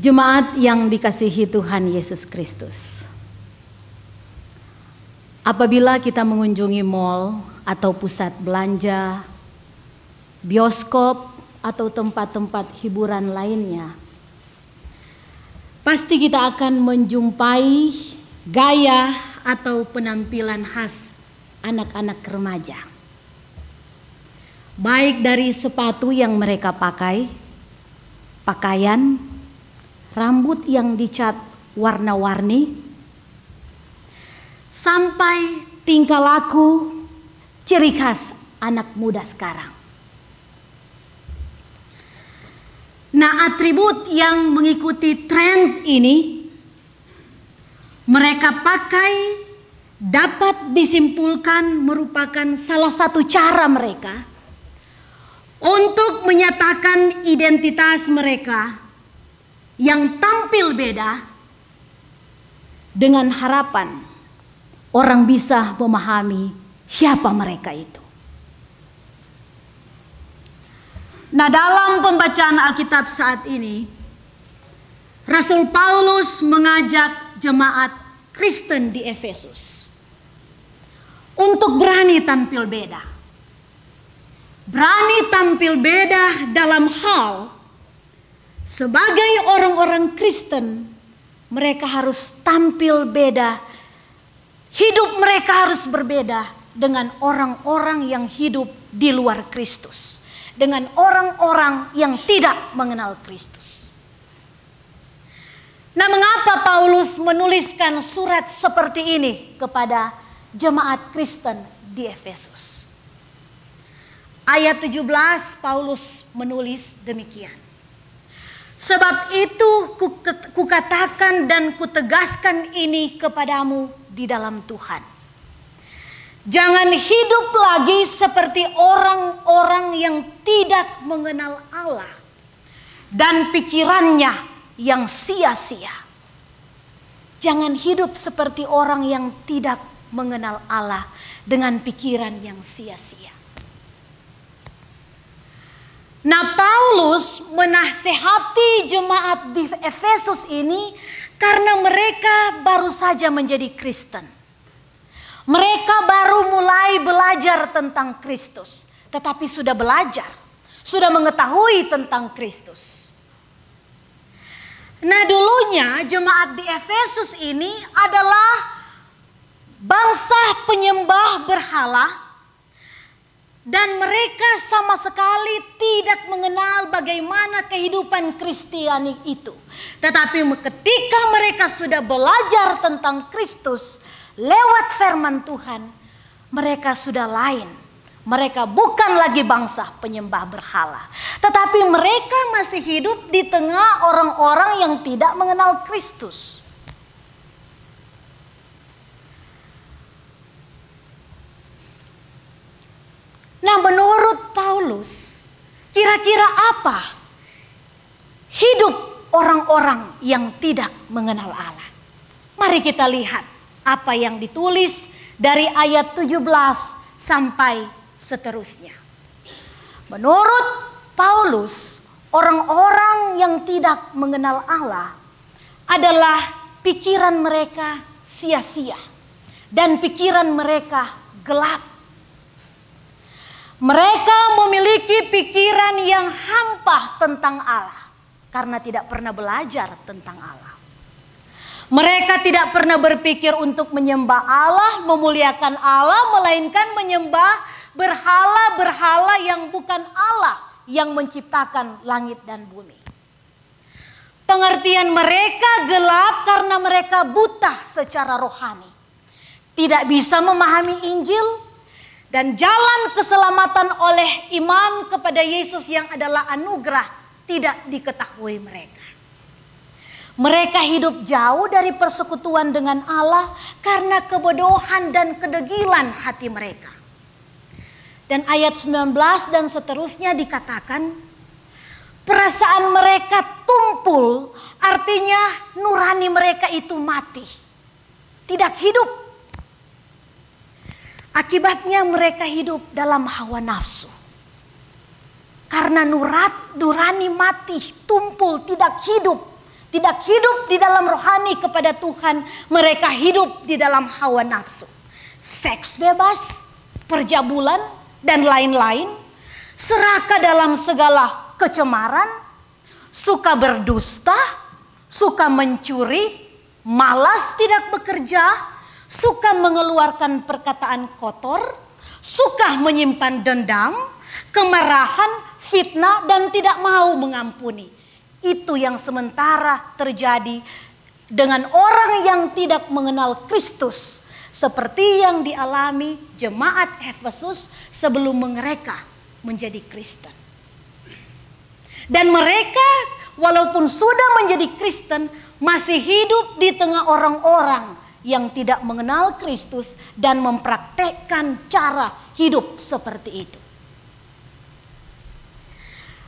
Jemaat yang dikasihi Tuhan Yesus Kristus. Apabila kita mengunjungi mall atau pusat belanja, bioskop atau tempat-tempat hiburan lainnya, pasti kita akan menjumpai gaya atau penampilan khas anak-anak remaja. Baik dari sepatu yang mereka pakai, pakaian, rambut yang dicat warna-warni, sampai tingkah laku ciri khas anak muda sekarang. Nah, atribut yang mengikuti tren ini mereka pakai dapat disimpulkan merupakan salah satu cara mereka untuk menyatakan identitas mereka yang tampil beda dengan harapan orang bisa memahami siapa mereka itu. Nah, dalam pembacaan Alkitab saat ini, Rasul Paulus mengajak jemaat Kristen di Efesus untuk berani tampil beda. Berani tampil beda dalam hal sebagai orang-orang Kristen, mereka harus tampil beda. Hidup mereka harus berbeda dengan orang-orang yang hidup di luar Kristus, dengan orang-orang yang tidak mengenal Kristus. Nah, mengapa Paulus menuliskan surat seperti ini kepada jemaat Kristen di Efesus? Ayat 17 Paulus menulis demikian Sebab itu kukatakan dan kutegaskan ini kepadamu di dalam Tuhan. Jangan hidup lagi seperti orang-orang yang tidak mengenal Allah dan pikirannya yang sia-sia. Jangan hidup seperti orang yang tidak mengenal Allah dengan pikiran yang sia-sia. Nah Paulus menasehati jemaat di Efesus ini karena mereka baru saja menjadi Kristen. Mereka baru mulai belajar tentang Kristus, tetapi sudah belajar, sudah mengetahui tentang Kristus. Nah, dulunya jemaat di Efesus ini adalah bangsa penyembah berhala dan mereka sama sekali tidak mengenal bagaimana kehidupan Kristiani itu. Tetapi ketika mereka sudah belajar tentang Kristus lewat firman Tuhan, mereka sudah lain. Mereka bukan lagi bangsa penyembah berhala, tetapi mereka masih hidup di tengah orang-orang yang tidak mengenal Kristus. Nah, menurut Paulus, kira-kira apa hidup orang-orang yang tidak mengenal Allah? Mari kita lihat apa yang ditulis dari ayat 17 sampai seterusnya. Menurut Paulus, orang-orang yang tidak mengenal Allah adalah pikiran mereka sia-sia dan pikiran mereka gelap mereka memiliki pikiran yang hampa tentang Allah karena tidak pernah belajar tentang Allah. Mereka tidak pernah berpikir untuk menyembah Allah, memuliakan Allah, melainkan menyembah berhala-berhala yang bukan Allah yang menciptakan langit dan bumi. Pengertian mereka gelap karena mereka buta secara rohani, tidak bisa memahami Injil, dan jalan keselamatan oleh iman kepada Yesus yang adalah anugerah tidak diketahui mereka. Mereka hidup jauh dari persekutuan dengan Allah karena kebodohan dan kedegilan hati mereka. Dan ayat 19 dan seterusnya dikatakan, perasaan mereka tumpul, artinya nurani mereka itu mati. Tidak hidup Akibatnya mereka hidup dalam hawa nafsu. Karena nurat, nurani mati, tumpul, tidak hidup. Tidak hidup di dalam rohani kepada Tuhan. Mereka hidup di dalam hawa nafsu. Seks bebas, perjabulan, dan lain-lain. Seraka dalam segala kecemaran. Suka berdusta, suka mencuri, malas tidak bekerja, suka mengeluarkan perkataan kotor, suka menyimpan dendam, kemarahan, fitnah dan tidak mau mengampuni. Itu yang sementara terjadi dengan orang yang tidak mengenal Kristus. Seperti yang dialami jemaat Efesus sebelum mereka menjadi Kristen. Dan mereka walaupun sudah menjadi Kristen masih hidup di tengah orang-orang yang tidak mengenal Kristus dan mempraktekkan cara hidup seperti itu.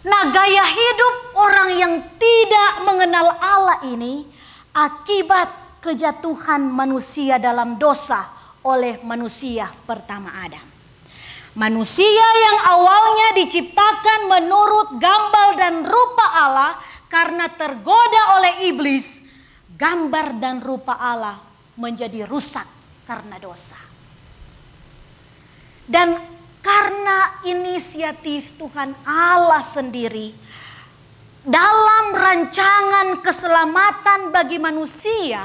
Nah, gaya hidup orang yang tidak mengenal Allah ini akibat kejatuhan manusia dalam dosa oleh manusia pertama Adam. Manusia yang awalnya diciptakan menurut gambar dan rupa Allah karena tergoda oleh iblis, gambar dan rupa Allah menjadi rusak karena dosa. Dan karena inisiatif Tuhan Allah sendiri dalam rancangan keselamatan bagi manusia,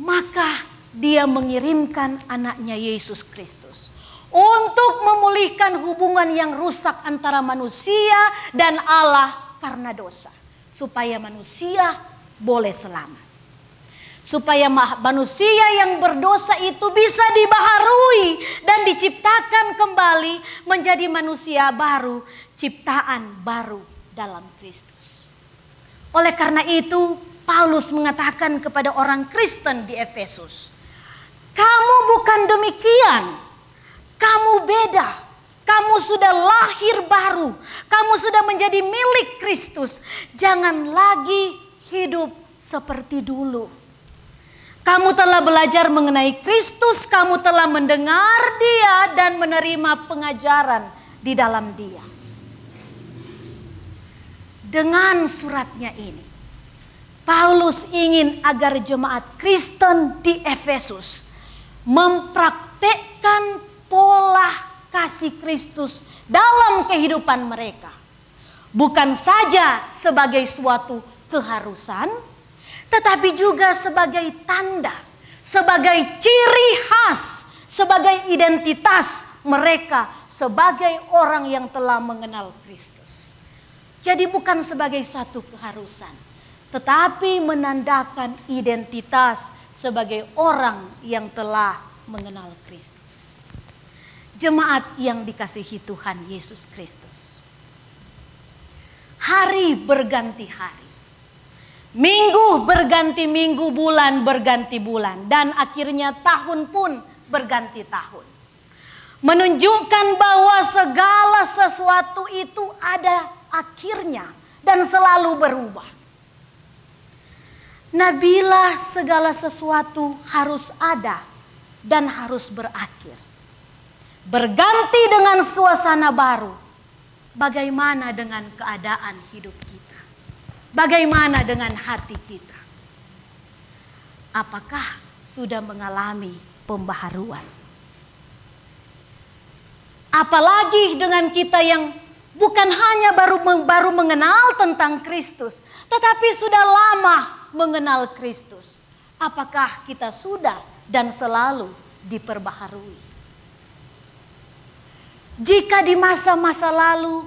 maka Dia mengirimkan anaknya Yesus Kristus untuk memulihkan hubungan yang rusak antara manusia dan Allah karena dosa, supaya manusia boleh selamat supaya manusia yang berdosa itu bisa dibaharui dan diciptakan kembali menjadi manusia baru, ciptaan baru dalam Kristus. Oleh karena itu, Paulus mengatakan kepada orang Kristen di Efesus, "Kamu bukan demikian, kamu beda." Kamu sudah lahir baru, kamu sudah menjadi milik Kristus. Jangan lagi hidup seperti dulu kamu telah belajar mengenai Kristus, kamu telah mendengar Dia dan menerima pengajaran di dalam Dia. Dengan suratnya ini, Paulus ingin agar jemaat Kristen di Efesus mempraktekkan pola kasih Kristus dalam kehidupan mereka, bukan saja sebagai suatu keharusan tetapi juga sebagai tanda, sebagai ciri khas, sebagai identitas mereka sebagai orang yang telah mengenal Kristus. Jadi bukan sebagai satu keharusan, tetapi menandakan identitas sebagai orang yang telah mengenal Kristus. Jemaat yang dikasihi Tuhan Yesus Kristus. Hari berganti hari Minggu berganti minggu, bulan berganti bulan, dan akhirnya tahun pun berganti tahun. Menunjukkan bahwa segala sesuatu itu ada akhirnya dan selalu berubah. Nabila segala sesuatu harus ada dan harus berakhir. Berganti dengan suasana baru. Bagaimana dengan keadaan hidup kita? Bagaimana dengan hati kita? Apakah sudah mengalami pembaharuan? Apalagi dengan kita yang bukan hanya baru baru mengenal tentang Kristus, tetapi sudah lama mengenal Kristus. Apakah kita sudah dan selalu diperbaharui? Jika di masa-masa lalu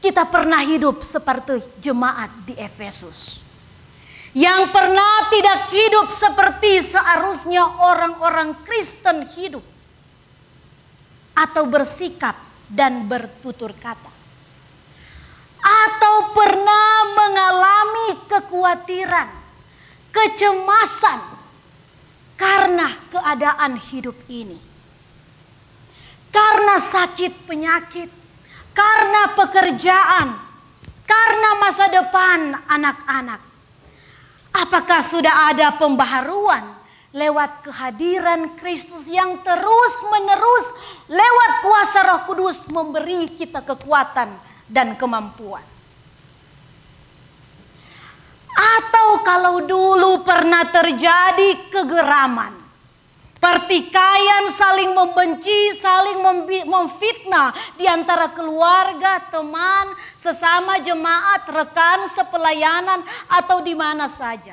kita pernah hidup seperti jemaat di Efesus. Yang pernah tidak hidup seperti seharusnya orang-orang Kristen hidup. Atau bersikap dan bertutur kata. Atau pernah mengalami kekhawatiran, kecemasan karena keadaan hidup ini. Karena sakit penyakit, karena pekerjaan, karena masa depan anak-anak. Apakah sudah ada pembaharuan lewat kehadiran Kristus yang terus-menerus lewat kuasa Roh Kudus memberi kita kekuatan dan kemampuan? Atau kalau dulu pernah terjadi kegeraman, Pertikaian saling membenci, saling memfitnah di antara keluarga, teman, sesama jemaat, rekan, sepelayanan, atau di mana saja.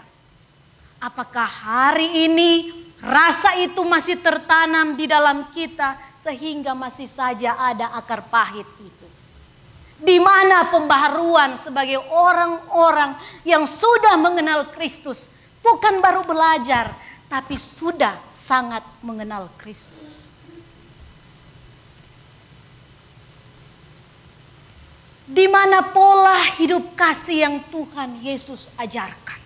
Apakah hari ini rasa itu masih tertanam di dalam kita sehingga masih saja ada akar pahit itu? Di mana pembaharuan sebagai orang-orang yang sudah mengenal Kristus bukan baru belajar tapi sudah sangat mengenal Kristus. Di mana pola hidup kasih yang Tuhan Yesus ajarkan,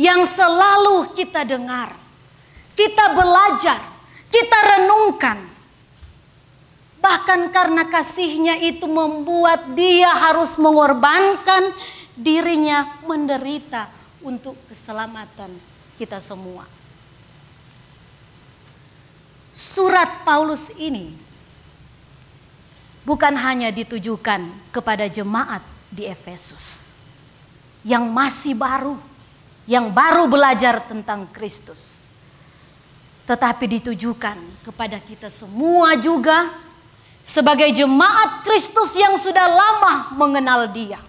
yang selalu kita dengar, kita belajar, kita renungkan, bahkan karena kasihnya itu membuat dia harus mengorbankan dirinya menderita untuk keselamatan kita semua surat Paulus ini bukan hanya ditujukan kepada jemaat di Efesus yang masih baru, yang baru belajar tentang Kristus, tetapi ditujukan kepada kita semua juga sebagai jemaat Kristus yang sudah lama mengenal Dia.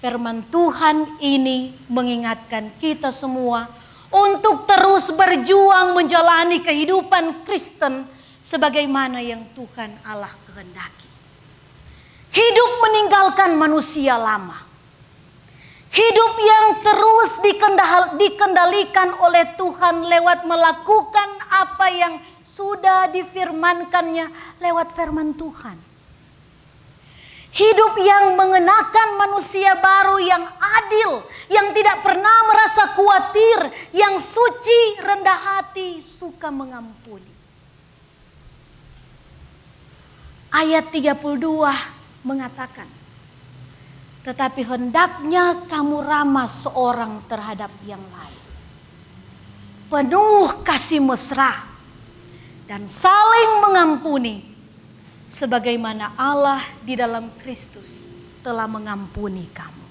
Firman Tuhan ini mengingatkan kita semua untuk terus berjuang menjalani kehidupan Kristen sebagaimana yang Tuhan Allah kehendaki. Hidup meninggalkan manusia lama. Hidup yang terus dikendalikan oleh Tuhan lewat melakukan apa yang sudah difirmankannya lewat firman Tuhan Hidup yang mengenakan manusia baru yang adil, yang tidak pernah merasa khawatir, yang suci, rendah hati, suka mengampuni. Ayat 32 mengatakan, tetapi hendaknya kamu ramah seorang terhadap yang lain. Penuh kasih mesra dan saling mengampuni sebagaimana Allah di dalam Kristus telah mengampuni kamu.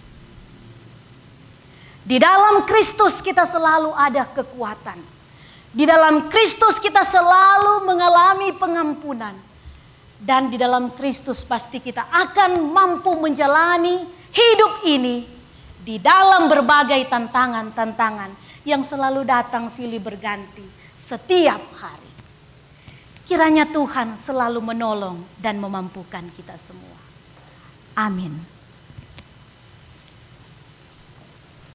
Di dalam Kristus kita selalu ada kekuatan. Di dalam Kristus kita selalu mengalami pengampunan. Dan di dalam Kristus pasti kita akan mampu menjalani hidup ini di dalam berbagai tantangan-tantangan yang selalu datang silih berganti setiap hari. Kiranya Tuhan selalu menolong dan memampukan kita semua. Amin.